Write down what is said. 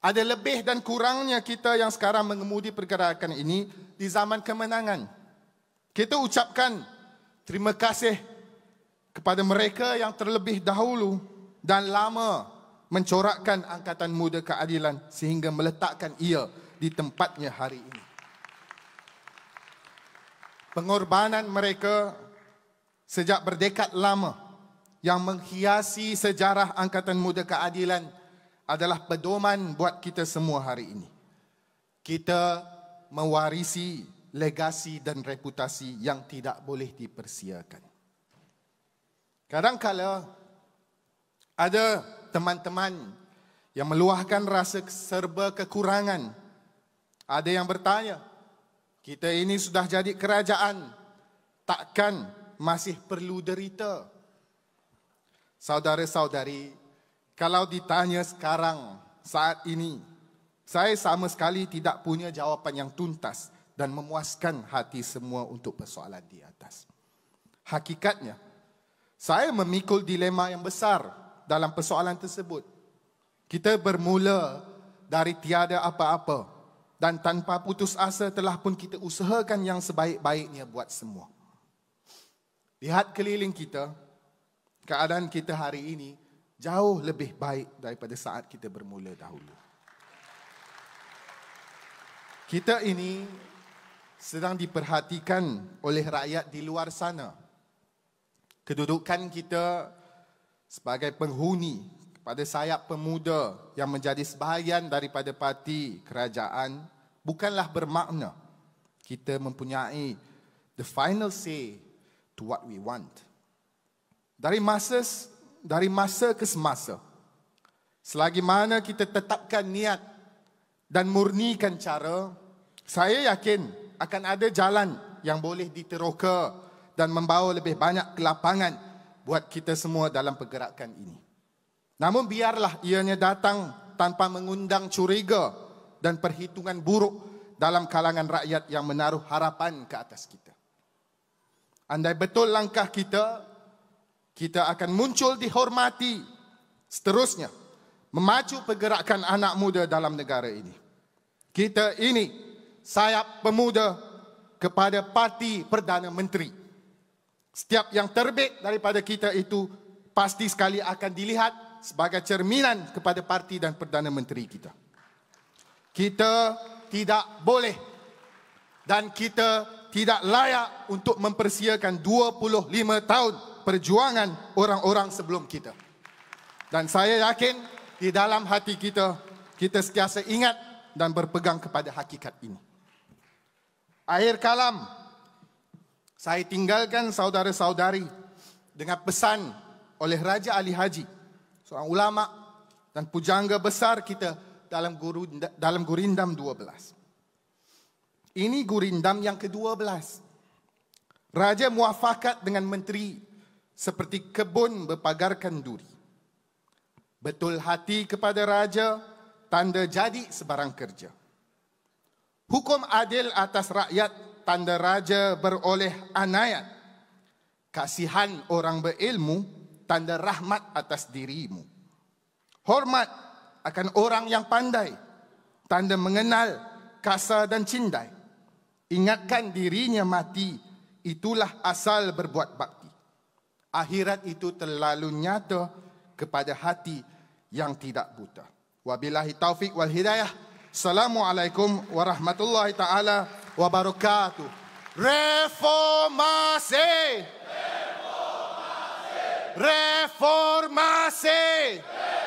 Ada lebih dan kurangnya kita yang sekarang mengemudi pergerakan ini di zaman kemenangan. Kita ucapkan terima kasih kepada mereka yang terlebih dahulu dan lama mencorakkan angkatan muda keadilan sehingga meletakkan ia di tempatnya hari ini. Pengorbanan mereka sejak berdekat lama yang menghiasi sejarah angkatan muda keadilan adalah pedoman buat kita semua hari ini. Kita mewarisi legasi dan reputasi yang tidak boleh dipersiakan. Kadangkala ada teman-teman yang meluahkan rasa serba kekurangan. Ada yang bertanya, kita ini sudah jadi kerajaan, takkan masih perlu derita? Saudara-saudari kalau ditanya sekarang, saat ini, saya sama sekali tidak punya jawapan yang tuntas dan memuaskan hati semua untuk persoalan di atas. Hakikatnya, saya memikul dilema yang besar dalam persoalan tersebut. Kita bermula dari tiada apa-apa dan tanpa putus asa telah pun kita usahakan yang sebaik-baiknya buat semua. Lihat keliling kita, keadaan kita hari ini, jauh lebih baik daripada saat kita bermula dahulu. Kita ini sedang diperhatikan oleh rakyat di luar sana. Kedudukan kita sebagai penghuni kepada sayap pemuda yang menjadi sebahagian daripada parti kerajaan bukanlah bermakna kita mempunyai the final say to what we want. Dari masa dari masa ke semasa. Selagi mana kita tetapkan niat dan murnikan cara, saya yakin akan ada jalan yang boleh diteroka dan membawa lebih banyak kelapangan buat kita semua dalam pergerakan ini. Namun biarlah ianya datang tanpa mengundang curiga dan perhitungan buruk dalam kalangan rakyat yang menaruh harapan ke atas kita. Andai betul langkah kita kita akan muncul dihormati seterusnya memacu pergerakan anak muda dalam negara ini. Kita ini sayap pemuda kepada parti Perdana Menteri. Setiap yang terbit daripada kita itu pasti sekali akan dilihat sebagai cerminan kepada parti dan Perdana Menteri kita. Kita tidak boleh dan kita tidak layak untuk mempersiakan 25 tahun perjuangan orang-orang sebelum kita. Dan saya yakin di dalam hati kita, kita setiasa ingat dan berpegang kepada hakikat ini. Akhir kalam, saya tinggalkan saudara-saudari dengan pesan oleh Raja Ali Haji, seorang ulama dan pujangga besar kita dalam guru dalam gurindam 12. Ini gurindam yang ke-12. Raja muafakat dengan menteri seperti kebun berpagarkan duri. Betul hati kepada raja, tanda jadi sebarang kerja. Hukum adil atas rakyat, tanda raja beroleh anayat. Kasihan orang berilmu, tanda rahmat atas dirimu. Hormat akan orang yang pandai, tanda mengenal, kasar dan cindai. Ingatkan dirinya mati, itulah asal berbuat bakti akhirat itu terlalu nyata kepada hati yang tidak buta. Wabillahi taufik wal hidayah. Assalamualaikum warahmatullahi taala wabarakatuh. Reformasi. Reformasi. Reformasi.